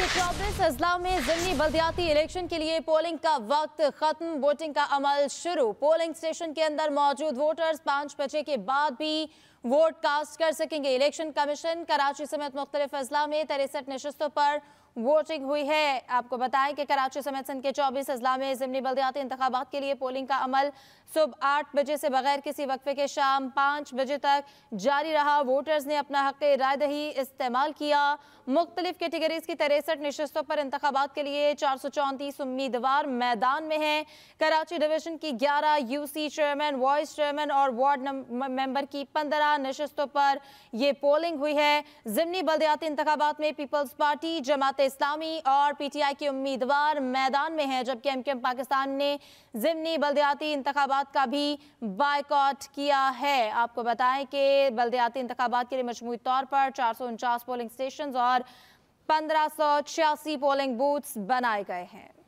चौबीस अजला में जमनी बल्दियाती इलेक्शन के लिए पोलिंग का वक्त खत्म वोटिंग का अमल शुरू पोलिंग स्टेशन के अंदर मौजूद वोटर्स पांच बजे के बाद भी वोट कास्ट कर सकेंगे इलेक्शन कमीशन कराची समेत मुख्तलि अजला में तिरसठ नशस्तों पर वोटिंग हुई है आपको बताएं कि कराची समेत सिंध के 24 अजला में ज़मनी बल्दियाती इंतबात के लिए पोलिंग का अमल सुबह आठ बजे से बगैर किसी वक्फे के शाम पाँच बजे तक जारी रहा वोटर्स ने अपना हक रायदही इस्तेमाल किया मुख्तलिफ कैटेगरीज की तिरसठ नशस्तों पर इंतबात के लिए चार सौ चौंतीस उम्मीदवार मैदान में हैं कराची डिवीजन की ग्यारह U C chairman vice chairman और वार्ड मेम्बर की पंद्रह नशस्तों पर यह पोलिंग हुई है जिमनी बल्दियाती इंतबात में पीपल्स पार्टी जमात इस्लामी और पीटीआई के उम्मीदवार मैदान में हैं जबकि एम पाकिस्तान ने जिमनी बल्दियाती इंतबात का भी बायकॉट किया है आपको बताएं कि बल्दियाती इंतबात के लिए मजमू तौर पर चार पोलिंग स्टेशन और पंद्रह पोलिंग बूथ बनाए गए हैं